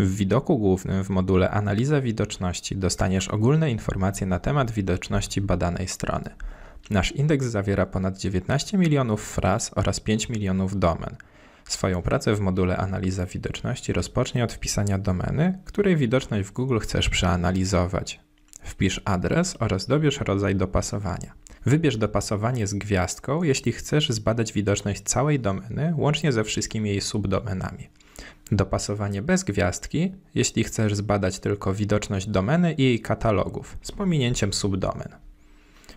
W widoku głównym w module Analiza widoczności dostaniesz ogólne informacje na temat widoczności badanej strony. Nasz indeks zawiera ponad 19 milionów fraz oraz 5 milionów domen. Swoją pracę w module Analiza widoczności rozpocznie od wpisania domeny, której widoczność w Google chcesz przeanalizować. Wpisz adres oraz dobierz rodzaj dopasowania. Wybierz dopasowanie z gwiazdką, jeśli chcesz zbadać widoczność całej domeny, łącznie ze wszystkimi jej subdomenami. Dopasowanie bez gwiazdki, jeśli chcesz zbadać tylko widoczność domeny i jej katalogów z pominięciem subdomen.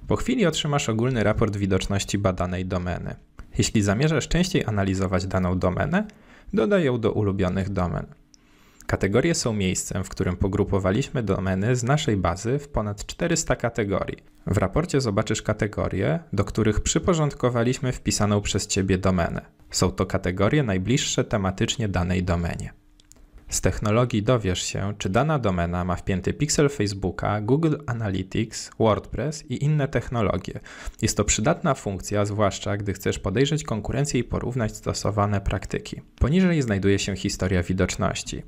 Po chwili otrzymasz ogólny raport widoczności badanej domeny. Jeśli zamierzasz częściej analizować daną domenę, dodaj ją do ulubionych domen. Kategorie są miejscem, w którym pogrupowaliśmy domeny z naszej bazy w ponad 400 kategorii. W raporcie zobaczysz kategorie, do których przyporządkowaliśmy wpisaną przez Ciebie domenę. Są to kategorie najbliższe tematycznie danej domenie. Z technologii dowiesz się, czy dana domena ma wpięty pixel Facebooka, Google Analytics, WordPress i inne technologie. Jest to przydatna funkcja, zwłaszcza gdy chcesz podejrzeć konkurencję i porównać stosowane praktyki. Poniżej znajduje się historia widoczności.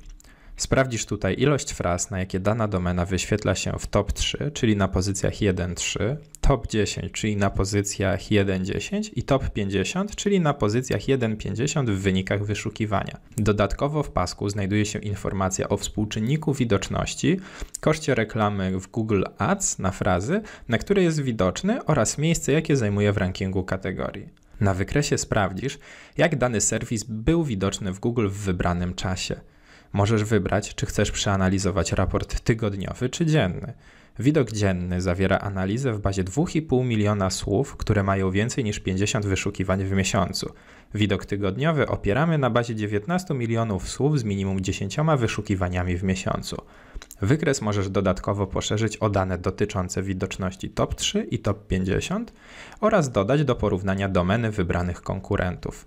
Sprawdzisz tutaj ilość fraz, na jakie dana domena wyświetla się w top 3, czyli na pozycjach 1-3, top 10, czyli na pozycjach 1.10 i top 50, czyli na pozycjach 1.50 w wynikach wyszukiwania. Dodatkowo w pasku znajduje się informacja o współczynniku widoczności, koszcie reklamy w Google Ads na frazy, na które jest widoczny oraz miejsce, jakie zajmuje w rankingu kategorii. Na wykresie sprawdzisz, jak dany serwis był widoczny w Google w wybranym czasie. Możesz wybrać, czy chcesz przeanalizować raport tygodniowy czy dzienny. Widok dzienny zawiera analizę w bazie 2,5 miliona słów, które mają więcej niż 50 wyszukiwań w miesiącu. Widok tygodniowy opieramy na bazie 19 milionów słów z minimum 10 wyszukiwaniami w miesiącu. Wykres możesz dodatkowo poszerzyć o dane dotyczące widoczności top 3 i top 50 oraz dodać do porównania domeny wybranych konkurentów.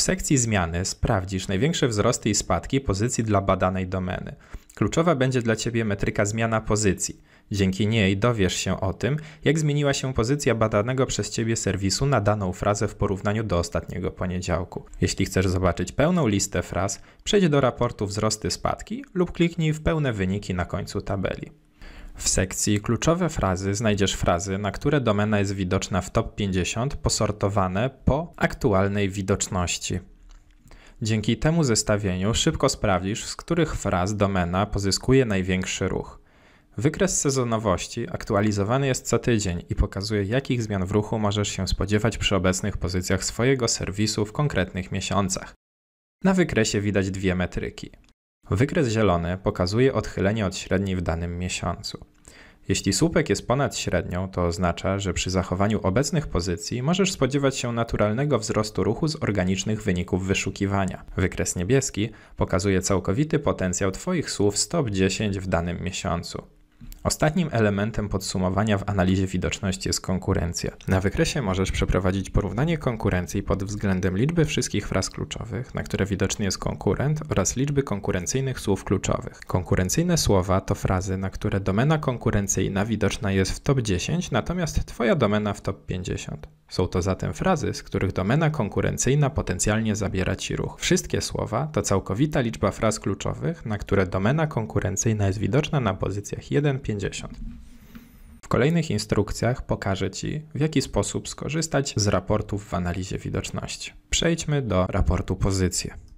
W sekcji zmiany sprawdzisz największe wzrosty i spadki pozycji dla badanej domeny. Kluczowa będzie dla Ciebie metryka zmiana pozycji. Dzięki niej dowiesz się o tym, jak zmieniła się pozycja badanego przez Ciebie serwisu na daną frazę w porównaniu do ostatniego poniedziałku. Jeśli chcesz zobaczyć pełną listę fraz, przejdź do raportu wzrosty-spadki lub kliknij w pełne wyniki na końcu tabeli. W sekcji Kluczowe frazy znajdziesz frazy, na które domena jest widoczna w top 50, posortowane po aktualnej widoczności. Dzięki temu zestawieniu szybko sprawdzisz, z których fraz domena pozyskuje największy ruch. Wykres sezonowości aktualizowany jest co tydzień i pokazuje, jakich zmian w ruchu możesz się spodziewać przy obecnych pozycjach swojego serwisu w konkretnych miesiącach. Na wykresie widać dwie metryki. Wykres zielony pokazuje odchylenie od średniej w danym miesiącu. Jeśli słupek jest ponad średnią, to oznacza, że przy zachowaniu obecnych pozycji możesz spodziewać się naturalnego wzrostu ruchu z organicznych wyników wyszukiwania. Wykres niebieski pokazuje całkowity potencjał Twoich słów stop 10 w danym miesiącu. Ostatnim elementem podsumowania w analizie widoczności jest konkurencja. Na wykresie możesz przeprowadzić porównanie konkurencji pod względem liczby wszystkich fraz kluczowych, na które widoczny jest konkurent oraz liczby konkurencyjnych słów kluczowych. Konkurencyjne słowa to frazy, na które domena konkurencyjna widoczna jest w top 10, natomiast Twoja domena w top 50. Są to zatem frazy, z których domena konkurencyjna potencjalnie zabiera Ci ruch. Wszystkie słowa to całkowita liczba fraz kluczowych, na które domena konkurencyjna jest widoczna na pozycjach 1-50. W kolejnych instrukcjach pokażę Ci, w jaki sposób skorzystać z raportów w analizie widoczności. Przejdźmy do raportu pozycje.